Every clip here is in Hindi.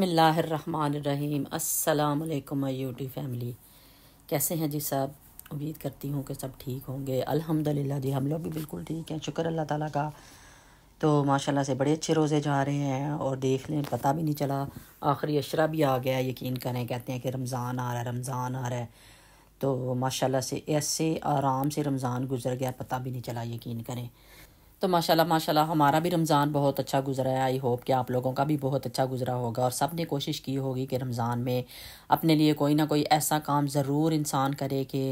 बसमीम अल्लाम वालेकुम माय फैमिली कैसे हैं जी साहब उम्मीद करती हूँ कि सब ठीक होंगे अल्हम्दुलिल्लाह जी हम लोग भी बिल्कुल ठीक हैं शुक्र अल्लाह ताला का तो माशाल्लाह से बड़े अच्छे रोज़े जा रहे हैं और देख लें पता भी नहीं चला आखिरी अशरा भी आ गया यकीन करें कहते हैं कि रमज़ान आ रहा है रमज़ान आ रहा है तो माशाला से ऐसे आराम से रमज़ान गुजर गया पता भी नहीं चला यकीन करें तो माशाल्लाह माशाल्लाह हमारा भी रमज़ान बहुत अच्छा गुजरा है आई होप कि आप लोगों का भी बहुत अच्छा गुजरा होगा और सब ने कोशिश की होगी कि रमज़ान में अपने लिए कोई ना कोई ऐसा काम ज़रूर इंसान करे कि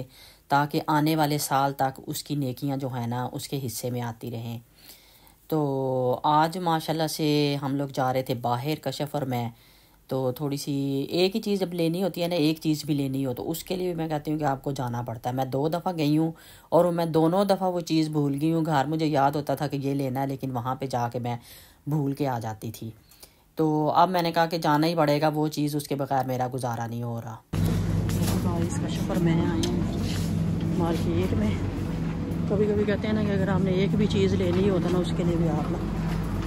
ताकि आने वाले साल तक उसकी नेकियां जो है ना उसके हिस्से में आती रहें तो आज माशाल्लाह से हम लोग जा रहे थे बाहर कशफ़ और मैं तो थोड़ी सी एक ही चीज़ जब लेनी होती है ना एक चीज़ भी लेनी हो तो उसके लिए भी मैं कहती हूँ कि आपको जाना पड़ता है मैं दो दफ़ा गई हूँ और मैं दोनों दफ़ा वो चीज़ भूल गई हूँ घर मुझे याद होता था कि ये लेना है लेकिन वहाँ पर जाके मैं भूल के आ जाती थी तो अब मैंने कहा कि जाना ही पड़ेगा वो चीज़ उसके बगैर मेरा गुजारा नहीं हो रहा बारिश का मैं आया मार्केट में कभी कभी कहते हैं ना कि अगर आपने एक भी चीज़ लेनी हो तो ना उसके लिए भी आप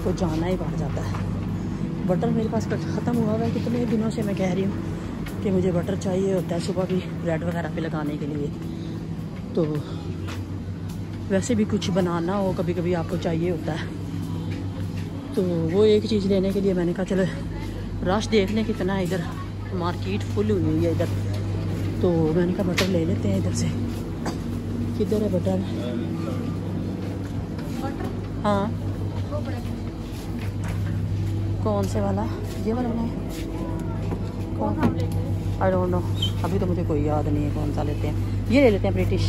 तो जाना ही पड़ जाता है बटर मेरे पास ख़त्म हुआ हुआ है कितने दिनों से मैं कह रही हूँ कि मुझे बटर चाहिए होता है सुबह भी ब्रेड वगैरह पे लगाने के लिए तो वैसे भी कुछ बनाना हो कभी कभी आपको चाहिए होता है तो वो एक चीज़ लेने के लिए मैंने कहा चलो रश देखने कितना है इधर मार्केट फुल हुई हुई है इधर तो मैंने कहा बटर ले लेते हैं इधर से किधर है बटर हाँ कौन से वाला ये वाला बनाए कौन आई डोंट नो अभी तो मुझे कोई याद नहीं है कौन सा लेते हैं ये ले लेते हैं ब्रिटिश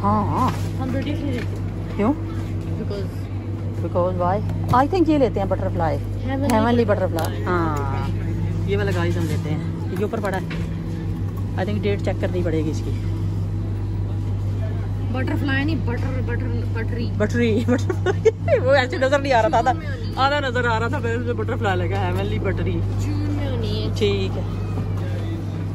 हाँ हाँ हम ब्रिटिश ही लेते क्यों because because why I think ये लेते हैं बटरफ्लाई हेवनली बटरफ्लाई हाँ ये वाला गाइस हम लेते हैं ये ऊपर पड़ा है आई थिंक डेट चेक करनी पड़ेगी इसकी बटरफ्लाई नहीं butter butter buttery buttery butterfly वो ऐसे नजर नहीं आ रहा था आधा नजर आ रहा था मेरे से बटरफ्लाई लगा है बटरी ठीक है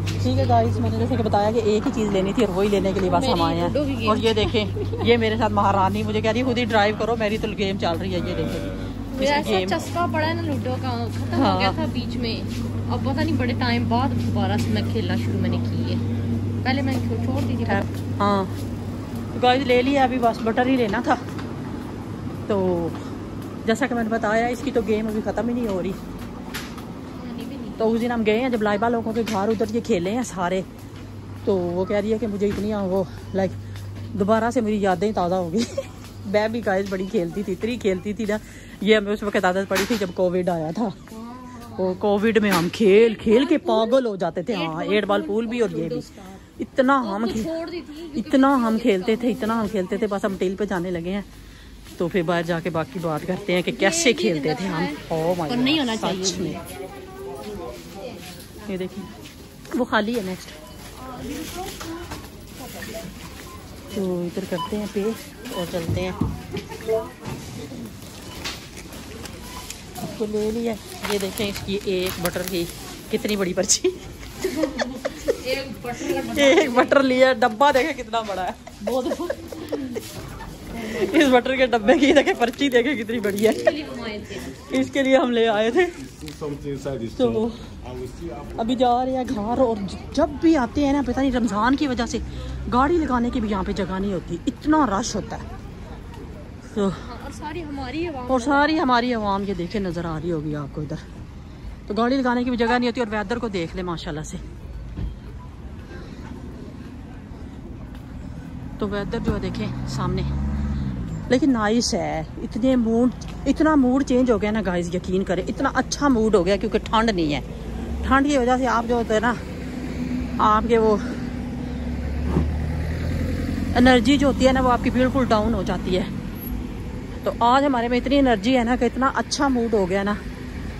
ठीक है गाइस मैंने जैसे कि बताया कि एक ही चीज़ लेनी थी और वही लेने के लिए बस हम आए हैं और ये देखें ये मेरे साथ महारानी मुझे कह रही है खुद ही ड्राइव करो मेरी तो गेम चल रही है ये देखें चस्का पड़ा है ना लूडो का खत्म हाँ। हो गया हाँ। था बीच में अब पता नहीं बड़े टाइम बाद दोबारा से मैं खेलना शुरू मैंने की है पहले मैंने छोड़ दी थी हाँ बिकॉज ले लिया अभी बस बटर ही लेना था तो जैसा कि मैंने बताया इसकी तो गेम अभी ख़त्म ही नहीं हो रही तो उस दिन हम गए हैं जब लाइबा लोगों के घर उधर ये खेले हैं सारे तो वो कह रही है कि मुझे इतनी वो लाइक दोबारा से मेरी यादें ताज़ा हो गई मैं भी गाइस बड़ी खेलती थी इतनी खेलती थी ना ये हमें उस वक्त आदत पड़ी थी जब कोविड आया था वो तो कोविड में हम खेल खेल के हाँ, पागल हो जाते थे हाँ एट बॉल पूल भी और ये भी इतना तो हम इतना हम खेलते थे इतना हम खेलते थे बस हम टेल पे जाने लगे हैं तो फिर बाहर जाके बाकी बात करते हैं कि कैसे खेलते थे हम oh नहीं होना ये देखिए वो खाली है नेक्स्ट तो इधर करते हैं पे और चलते हैं आपको तो ले लिया ये देखें इसकी एक बटर की कितनी बड़ी पर्ची एक बटर एक बटर लिया डब्बा देखे कितना बड़ा है बहुत इस बटर के डब्बे की देखे पर्ची देखे कितनी बड़ी है इसके लिए हम ले आए थे तो अभी जा रहे हैं घर और जब भी आते हैं ना पता नहीं रमज़ान की वजह से गाड़ी लगाने की भी यहाँ पे जगह नहीं होती इतना रश होता है तो और सारी हमारी और सारी हमारी आवाम ये देखे नज़र आ रही होगी आपको इधर तो गाड़ी लगाने की भी जगह नहीं होती और वेदर को देख ले माशाल्लाह से तो वेदर जो है देखें सामने लेकिन नाइस है इतने मूड इतना मूड चेंज हो गया ना गाइस यकीन करें इतना अच्छा मूड हो गया क्योंकि ठंड नहीं है ठंड की वजह से आप जो होते हैं ना आपके वो एनर्जी जो होती है ना वो आपकी बिल्कुल डाउन हो जाती है तो आज हमारे में इतनी एनर्जी है ना कि इतना अच्छा मूड हो गया ना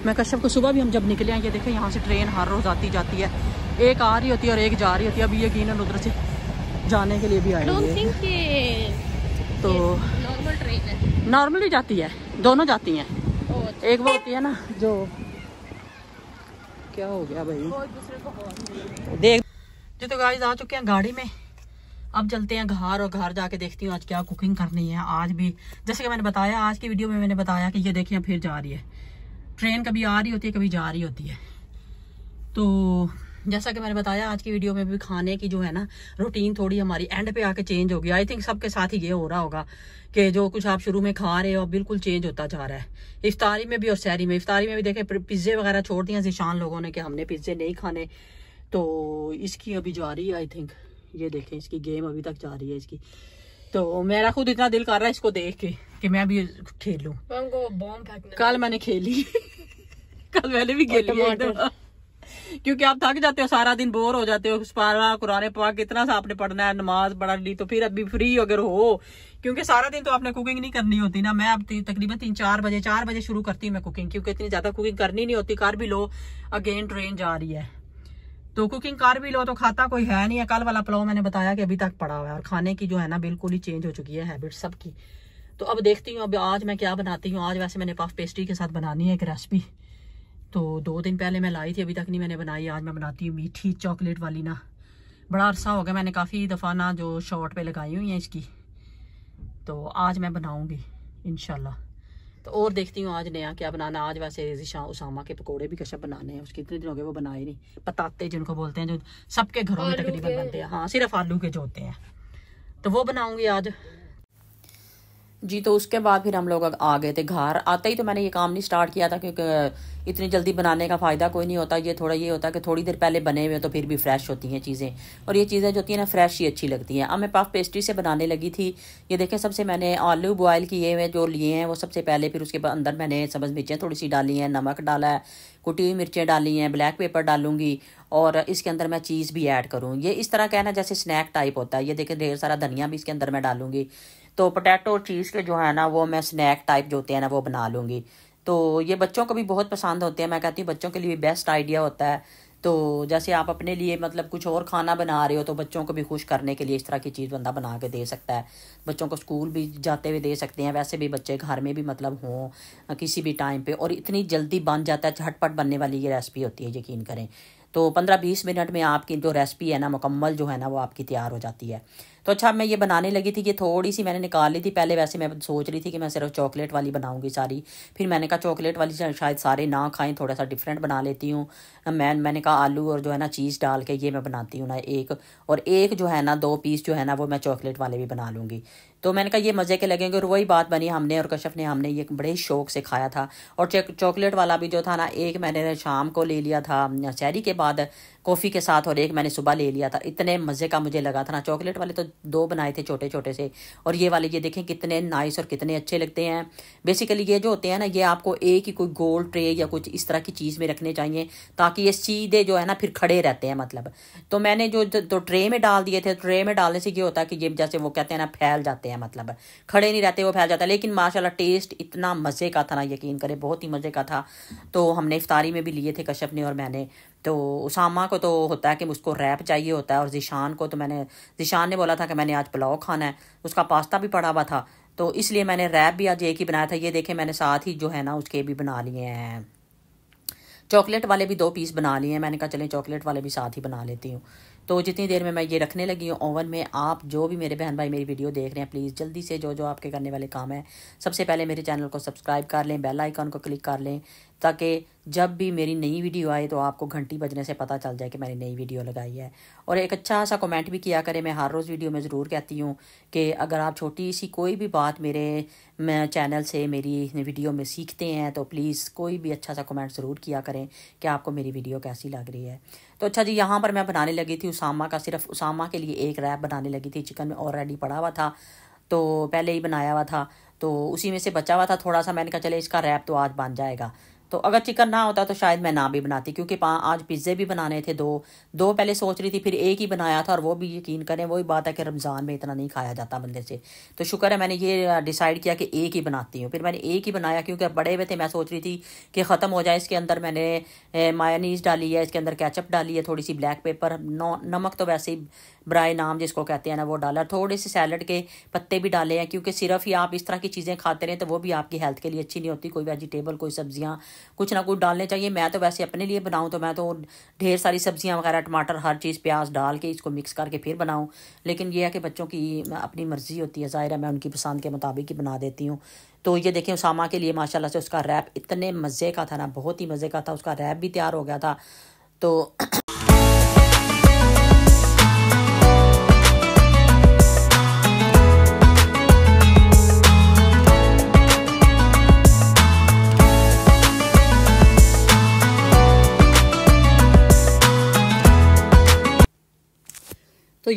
मैं कश्यप को सुबह भी हम जब निकले हैं ये देखें यहाँ से ट्रेन हर रोज़ आती जाती है एक आ रही होती है और एक जा रही होती है अभी यकीन उधर से जाने के लिए भी आई तो है तो नॉर्मल ट्रेन है नॉर्मल भी जाती है दोनों जाती हैं अच्छा। एक वो होती है ना जो क्या हो गया भाई देख जी तो गाड़ी आ चुके हैं गाड़ी में अब चलते हैं घर और घर जाके देखती हूँ आज क्या कुकिंग करनी है आज भी जैसे कि मैंने बताया आज की वीडियो में मैंने बताया कि ये देखिए फिर जा रही है ट्रेन कभी आ रही होती है कभी जा रही होती है तो जैसा कि मैंने बताया आज की वीडियो में भी खाने की जो है ना रूटीन थोड़ी हमारी एंड पे आके चेंज हो गई आई थिंक सबके साथ ही ये हो रहा होगा कि जो कुछ आप शुरू में खा रहे हो बिल्कुल चेंज होता जा रहा है इफ्तारी में भी और सैरी में इफ्तारी में भी देखें पिज्ज़े वगैरह छोड़ दिए जिशान लोगों ने कि हमने पिज्ज़े नहीं खाने तो इसकी अभी जा रही है आई थिंक ये देखें इसकी गेम अभी तक जा रही है इसकी तो मेरा खुद इतना दिल कर रहा है इसको देख के कि मैं भी खेलूँ कल मैंने खेली कल मैंने भी खेली क्योंकि आप थक जाते हो सारा दिन बोर हो जाते हो सारा कुरने पाक कितना सा आपने पढ़ना है नमाज पढ़ ली तो फिर अभी फ्री अगर हो क्योंकि सारा दिन तो आपने कुकिंग नहीं करनी होती ना मैं अब तकरीबन तीन चार बजे चार बजे शुरू करती हूँ मैं कुकिंग क्योंकि इतनी ज़्यादा कुकिंग करनी नहीं होती कार भी लो अगेन ट्रेन जा रही है तो कुकिंग कार भी लो तो खाता कोई है नहीं है कल वाला पुलाव मैंने बताया कि अभी तक पड़ा हुआ है और खाने की जो है ना बिल्कुल ही चेंज हो चुकी है हैबिट सबकी तो अब देखती हूँ अब आज मैं क्या बनाती हूँ आज वैसे मैंने पफ पेस्ट्री के साथ बनानी है एक रेसिपी तो दो दिन पहले मैं लाई थी अभी तक नहीं मैंने बनाई आज मैं बनाती हूँ मीठी चॉकलेट वाली ना बड़ा अरसा हो गया मैंने काफ़ी दफ़ा ना जो शॉर्ट पे लगाई हुई हैं इसकी तो आज मैं बनाऊँगी इन तो और देखती हूँ आज नया क्या बनाना आज वैसे शाह उसामा के पकोड़े भी कशप बनाने हैं उसके इतने दिन हो गए वो बनाए नहीं पताते जिनको बोलते हैं जो सबके घरों में तकरीबन बनते हैं हाँ सिर्फ आलू के जो होते हैं तो वो बनाऊँगी आज जी तो उसके बाद फिर हम लोग आ गए थे घर आते ही तो मैंने ये काम नहीं स्टार्ट किया था क्योंकि इतनी जल्दी बनाने का फ़ायदा कोई नहीं होता ये थोड़ा ये होता कि थोड़ी देर पहले बने हुए तो फिर भी फ्रेश होती हैं चीज़ें और ये चीज़ें जो होती हैं ना फ्रेश ही अच्छी लगती हैं अब मैं पफ पेस्ट्री से बनाने लगी थी ये देखें सबसे मैंने आलू बॉयल किए हुए जो लिए हैं वो सबसे पहले फिर उसके अंदर मैंने सब्ज़ मिर्चें थोड़ी सी डाली हैं नमक डाला है कुटी हुई मिर्चें डाली हैं ब्लैक पेपर डालूंगी और इसके अंदर मैं चीज़ भी ऐड करूँ ये इस तरह कहना जैसे स्नैक टाइप होता है ये देखें ढेर सारा धनिया भी इसके अंदर मैं डालूंगी तो पोटैटो और चीज़ के जो है ना वो मैं स्नैक टाइप जो होते हैं ना वो बना लूँगी तो ये बच्चों को भी बहुत पसंद होते हैं मैं कहती हूँ बच्चों के लिए बेस्ट आइडिया होता है तो जैसे आप अपने लिए मतलब कुछ और खाना बना रहे हो तो बच्चों को भी खुश करने के लिए इस तरह की चीज़ बंदा बना के दे सकता है बच्चों को स्कूल भी जाते हुए दे सकते हैं वैसे भी बच्चे घर में भी मतलब हों किसी भी टाइम पे और इतनी जल्दी बन जाता है झटपट बनने वाली ये रेसिपी होती है यकीन करें तो पंद्रह बीस मिनट में आपकी जो रेसिपी है ना मुकम्मल जो है ना वो आपकी तैयार हो जाती है तो अच्छा मैं ये बनाने लगी थी ये थोड़ी सी मैंने निकाल ली थी पहले वैसे मैं सोच रही थी कि मैं सिर्फ चॉकलेट वाली बनाऊँगी सारी फिर मैंने कहा चॉकलेट वाली शायद सारे ना खाएं थोड़ा सा डिफरेंट बना लेती हूँ मैं मैंने कहा आलू और जो है ना चीज़ डाल के ये मैं बनाती हूँ ना एक और एक जो है ना दो पीस जो है ना वो मैं चॉकलेट वाले भी बना लूँगी तो मैंने कहा ये मज़े के लगेंगे और वही बात बनी हमने और कश्यप ने हमने ये बड़े शौक से खाया था और चॉकलेट वाला भी जो था ना एक मैंने शाम को ले लिया था शहरी के बाद कॉफ़ी के साथ और एक मैंने सुबह ले लिया था इतने मज़े का मुझे लगा था ना चॉकलेट वाले तो दो बनाए थे छोटे छोटे से और ये वाले ये देखें कितने नाइस और कितने अच्छे लगते हैं बेसिकली ये जो होते हैं ना ये आपको एक ही कोई गोल ट्रे या कुछ इस तरह की चीज़ में रखने चाहिए ताकि ये सीधे जो है ना फिर खड़े रहते हैं मतलब तो मैंने जो तो ट्रे में डाल दिए थे ट्रे में डालने से ये होता है कि ये जैसे वो कहते हैं ना फैल जाते हैं मतलब खड़े नहीं रहते वो फैल जाता लेकिन माशाला टेस्ट इतना मज़े का था ना यकीन करें बहुत ही मज़े का था तो हमने इफ्तारी में भी लिए थे कश्यप ने और मैंने तो उसामा को तो होता है कि उसको रैप चाहिए होता है और जिशान को तो मैंने जिशान ने बोला था कि मैंने आज पुलाव खाना है उसका पास्ता भी पड़ा हुआ था तो इसलिए मैंने रैप भी आज एक ही बनाया था ये देखे मैंने साथ ही जो है ना उसके भी बना लिए हैं चॉकलेट वाले भी दो पीस बना लिए हैं मैंने कहा चलें चॉकलेट वाले भी साथ ही बना लेती हूँ तो जितनी देर में मैं ये रखने लगी हूँ ओवन में आप जो भी मेरे बहन भाई मेरी वीडियो देख रहे हैं प्लीज़ जल्दी से जो जो आपके करने वाले काम है सबसे पहले मेरे चैनल को सब्सक्राइब कर लें बेल आइकन को क्लिक कर लें ताकि जब भी मेरी नई वीडियो आए तो आपको घंटी बजने से पता चल जाए कि मैंने नई वीडियो लगाई है और एक अच्छा सा कमेंट भी किया करें मैं हर रोज़ वीडियो में ज़रूर कहती हूँ कि अगर आप छोटी सी कोई भी बात मेरे चैनल से मेरी वीडियो में सीखते हैं तो प्लीज़ कोई भी अच्छा सा कमेंट ज़रूर किया करें कि आपको मेरी वीडियो कैसी लग रही है तो अच्छा जी यहाँ पर मैं बनाने लगी थी उसामा का सिर्फ उसामा के लिए एक रैप बनाने लगी थी चिकन में ऑलरेडी पड़ा हुआ था तो पहले ही बनाया हुआ था तो उसी में से बचा हुआ था थोड़ा सा मैंने कहा चले इसका रैप तो आज बन जाएगा तो अगर चिकन ना होता तो शायद मैं ना भी बनाती क्योंकि आज पिज़्ज़े भी बनाने थे दो दो पहले सोच रही थी फिर एक ही बनाया था और वो भी यकीन करें वही बात है कि रमज़ान में इतना नहीं खाया जाता बंदे से तो शुक्र है मैंने ये डिसाइड किया कि एक ही बनाती हूँ फिर मैंने एक ही बनाया क्योंकि बड़े हुए थे मैं सोच रही थी कि ख़त्म हो जाए इसके अंदर मैंने मायानीज डाली है इसके अंदर कैचअप डाली है थोड़ी सी ब्लैक पेपर नमक तो वैसे ही ब्राए नाम जिसको कहते हैं ना वो डाला थोड़े से सैलड के पत्ते भी डाले हैं क्योंकि सिर्फ ही आप इस तरह की चीज़ें खाते रहें तो वो भी आपकी हेल्थ के लिए अच्छी नहीं होती कोई वेजिटेबल कोई सब्जियाँ कुछ ना कुछ डालने चाहिए मैं तो वैसे अपने लिए बनाऊँ तो मैं तो ढेर सारी सब्जियाँ वगैरह टमाटर हर चीज़ प्याज डाल के इसको मिक्स करके फिर बनाऊँ लेकिन यह है कि बच्चों की अपनी मर्ज़ी होती है ज़ाहिर है मैं उनकी पसंद के मुताबिक ही बना देती हूँ तो ये देखें उसामा के लिए माशाला से उसका रैप इतने मज़े का था ना बहुत ही मज़े का था उसका रैप भी तैयार हो गया था तो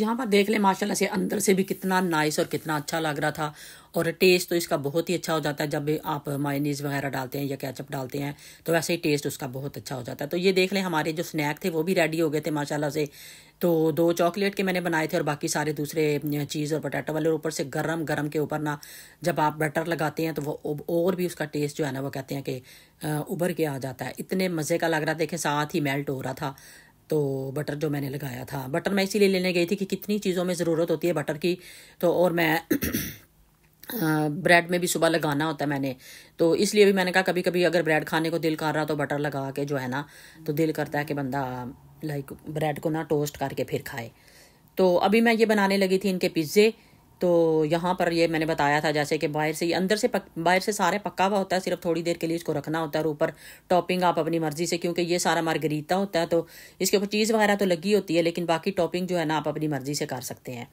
यहाँ पर देख लें माशाल्लाह से अंदर से भी कितना नाइस और कितना अच्छा लग रहा था और टेस्ट तो इसका बहुत ही अच्छा हो जाता है जब आप मायनीज़ वगैरह डालते हैं या कैचअप डालते हैं तो वैसे ही टेस्ट उसका बहुत अच्छा हो जाता है तो ये देख लें हमारे जो स्नैक थे वो भी रेडी हो गए थे माशाल्लाह से तो दो चॉकलेट के मैंने बनाए थे और बाकी सारे दूसरे चीज़ और पटाटो वाले ऊपर से गर्म गर्म के ऊपर ना जब आप बटर लगाते हैं तो वो और भी उसका टेस्ट जो है ना वो कहते हैं कि उभर के आ जाता है इतने मज़े का लग रहा था देखें साथ ही मेल्ट हो रहा था तो बटर जो मैंने लगाया था बटर मैं इसीलिए लेने गई थी कि कितनी चीज़ों में ज़रूरत होती है बटर की तो और मैं ब्रेड में भी सुबह लगाना होता है मैंने तो इसलिए भी मैंने कहा कभी कभी अगर ब्रेड खाने को दिल कर रहा तो बटर लगा के जो है ना तो दिल करता है कि बंदा लाइक ब्रेड को ना टोस्ट करके फिर खाए तो अभी मैं ये बनाने लगी थी इनके पिज़्ज़े तो यहाँ पर ये मैंने बताया था जैसे कि बाहर से अंदर से पक, बाहर से सारे पक्का हुआ होता है सिर्फ थोड़ी देर के लिए इसको रखना होता है और ऊपर टॉपिंग आप अपनी मर्ज़ी से क्योंकि ये सारा मार्गरीता होता है तो इसके ऊपर चीज़ वगैरह तो लगी होती है लेकिन बाकी टॉपिंग जो है ना आप अपनी मर्ज़ी से कर सकते हैं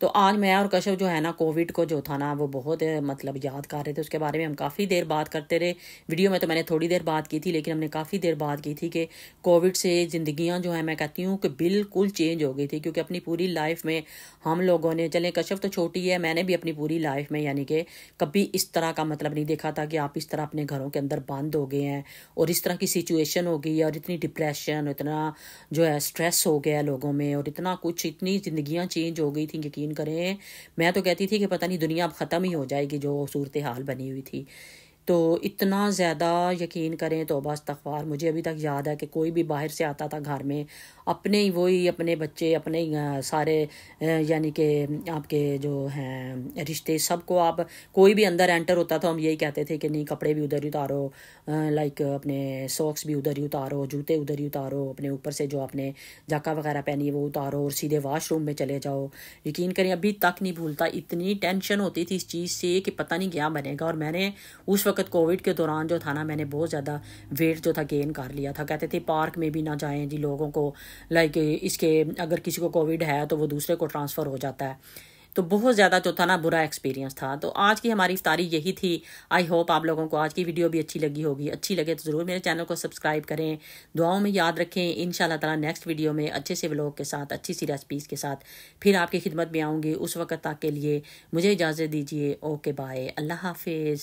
तो आज मैं और कश्यप जो है ना कोविड को जो था ना वो बहुत मतलब याद कर रहे थे उसके बारे में हम काफ़ी देर बात करते रहे वीडियो में तो मैंने थोड़ी देर बात की थी लेकिन हमने काफ़ी देर बात की थी कि कोविड से ज़िंदियाँ जो है मैं कहती हूँ कि बिल्कुल चेंज हो गई थी क्योंकि अपनी पूरी लाइफ में हम लोगों ने चले कश्यप तो छोटी है मैंने भी अपनी पूरी लाइफ में यानी कि कभी इस तरह का मतलब नहीं देखा था कि आप इस तरह अपने घरों के अंदर बंद हो गए हैं और इस तरह की सिचुएशन हो गई और इतनी डिप्रेशन इतना जो है स्ट्रेस हो गया लोगों में और इतना कुछ इतनी ज़िंदियाँ चेंज हो गई थी यकीन यकीन करें मैं तो कहती थी कि पता नहीं दुनिया अब ख़त्म ही हो जाएगी जो सूरत हाल बनी हुई थी तो इतना ज़्यादा यकीन करें तो बस तखबार मुझे अभी तक याद है कि कोई भी बाहर से आता था घर में अपने ही वही अपने बच्चे अपने ही सारे यानी कि आपके जो हैं रिश्ते सबको आप कोई भी अंदर एंटर होता था तो हम यही कहते थे कि नहीं कपड़े भी उधर ही उतारो लाइक अपने सॉक्स भी उधर ही उतारो जूते उधर ही उतारो अपने ऊपर से जो आपने जाका वगैरह पहनी है वो उतारो और सीधे वाशरूम में चले जाओ यकीन करें अभी तक नहीं भूलता इतनी टेंशन होती थी इस चीज़ से कि पता नहीं क्या बनेगा और मैंने उस वक्त वक्त कोविड के दौरान जो था ना मैंने बहुत ज़्यादा वेट जो था गेन कर लिया था कहते थे पार्क में भी ना जाएं जी लोगों को लाइक इसके अगर किसी को कोविड है तो वो दूसरे को ट्रांसफ़र हो जाता है तो बहुत ज़्यादा जो था ना बुरा एक्सपीरियंस था तो आज की हमारी इफ्तारी यही थी आई होप आप लोगों को आज की वीडियो भी अच्छी लगी होगी अच्छी लगे तो ज़रूर मेरे चैनल को सब्सक्राइब करें दुआओं में याद रखें इन ताला नेक्स्ट वीडियो में अच्छे से व्लॉग के साथ अच्छी सी रेसिपीज़ के साथ फिर आपकी खिदमत में आऊँगी उस वक्त तक के लिए मुझे इजाज़त दीजिए ओके बाय अल्लाह हाफिज़